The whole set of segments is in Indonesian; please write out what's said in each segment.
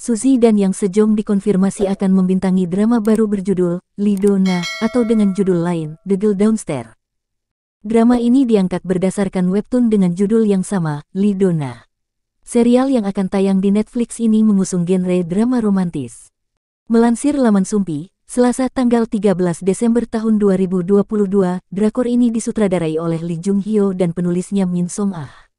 Suzy dan Yang Sejong dikonfirmasi akan membintangi drama baru berjudul Lidona atau dengan judul lain The Girl Downstairs. Drama ini diangkat berdasarkan webtoon dengan judul yang sama, Lidona. Serial yang akan tayang di Netflix ini mengusung genre drama romantis. Melansir laman Sumpi, Selasa tanggal 13 Desember tahun 2022, drakor ini disutradarai oleh Lee Jung Hyo dan penulisnya Min Song Ah.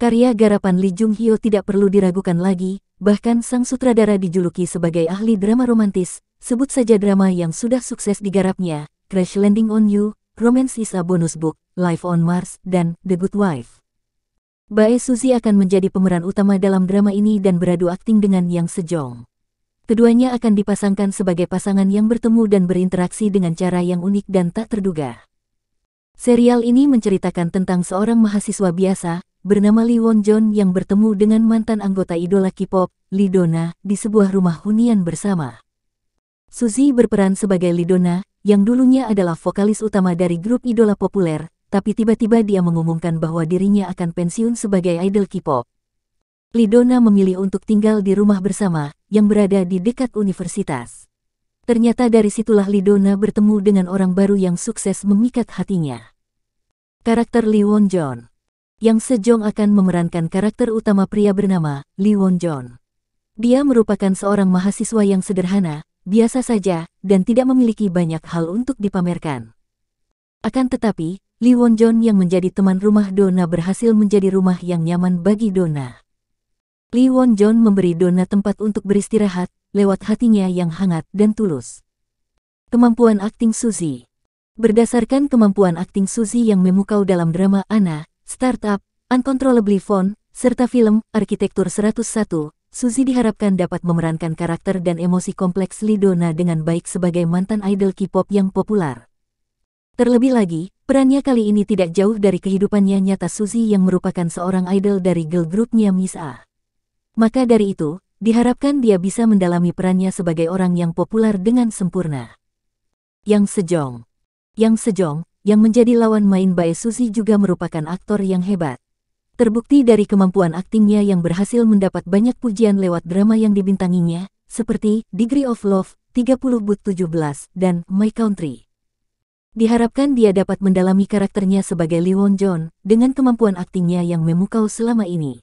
Karya garapan Lee Jung Hyo tidak perlu diragukan lagi, Bahkan sang sutradara dijuluki sebagai ahli drama romantis, sebut saja drama yang sudah sukses digarapnya, Crash Landing on You, Romance is a Bonus Book, Life on Mars, dan The Good Wife. Bae Suzy akan menjadi pemeran utama dalam drama ini dan beradu akting dengan Yang Sejong. Keduanya akan dipasangkan sebagai pasangan yang bertemu dan berinteraksi dengan cara yang unik dan tak terduga. Serial ini menceritakan tentang seorang mahasiswa biasa, bernama Lee Won John yang bertemu dengan mantan anggota idola K-pop, Lee Dona, di sebuah rumah hunian bersama. Suzy berperan sebagai Lee Dona yang dulunya adalah vokalis utama dari grup idola populer, tapi tiba-tiba dia mengumumkan bahwa dirinya akan pensiun sebagai idol K-pop. Lee Dona memilih untuk tinggal di rumah bersama, yang berada di dekat universitas. Ternyata dari situlah Lee Dona bertemu dengan orang baru yang sukses memikat hatinya. Karakter Lee Won John yang Sejong akan memerankan karakter utama pria bernama Lee Won Jong. Dia merupakan seorang mahasiswa yang sederhana, biasa saja, dan tidak memiliki banyak hal untuk dipamerkan. Akan tetapi, Lee Won Jong yang menjadi teman rumah Dona berhasil menjadi rumah yang nyaman bagi Dona. Lee Won Jong memberi Dona tempat untuk beristirahat, lewat hatinya yang hangat dan tulus. Kemampuan akting Suzy Berdasarkan kemampuan akting Suzy yang memukau dalam drama Ana, startup, uncontrollably Phone, serta film Arsitektur 101, Suzy diharapkan dapat memerankan karakter dan emosi kompleks Lidona dengan baik sebagai mantan idol K-pop yang populer. Terlebih lagi, perannya kali ini tidak jauh dari kehidupannya nyata Suzy yang merupakan seorang idol dari girl groupnya Miss A. Maka dari itu, diharapkan dia bisa mendalami perannya sebagai orang yang populer dengan sempurna. Yang Sejong Yang Sejong, yang menjadi lawan main Bae Suzy juga merupakan aktor yang hebat. Terbukti dari kemampuan aktingnya yang berhasil mendapat banyak pujian lewat drama yang dibintanginya, seperti Degree of Love, 30 But 17, dan My Country. Diharapkan dia dapat mendalami karakternya sebagai Lee Won John dengan kemampuan aktingnya yang memukau selama ini.